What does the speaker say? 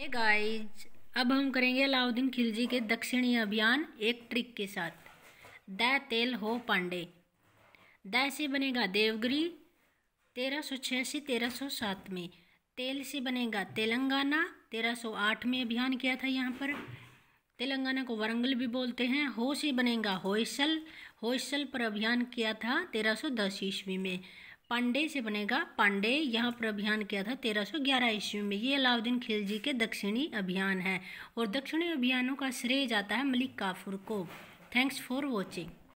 hey guys अब हम करेंगे अलाउद्दीन खिलजी के दक्षिणी अभियान एक ट्रिक के साथ द तेल हो पांडे द से बनेगा देवगिरी तेरह सौ छियासी तेरह सौ सात में तेल से बनेगा तेलंगाना तेरह सौ आठ में अभियान किया था यहाँ पर तेलंगाना को वरंगल भी बोलते हैं हो से बनेगा होयसल होयसल पर अभियान किया था तेरह सौ दस ईस्वी में पांडे से बनेगा पांडे यहाँ पर अभियान किया था 1311 ईस्वी में ये अलाउद्दीन खिलजी के दक्षिणी अभियान है और दक्षिणी अभियानों का श्रेय जाता है मलिक काफूर को थैंक्स फॉर वॉचिंग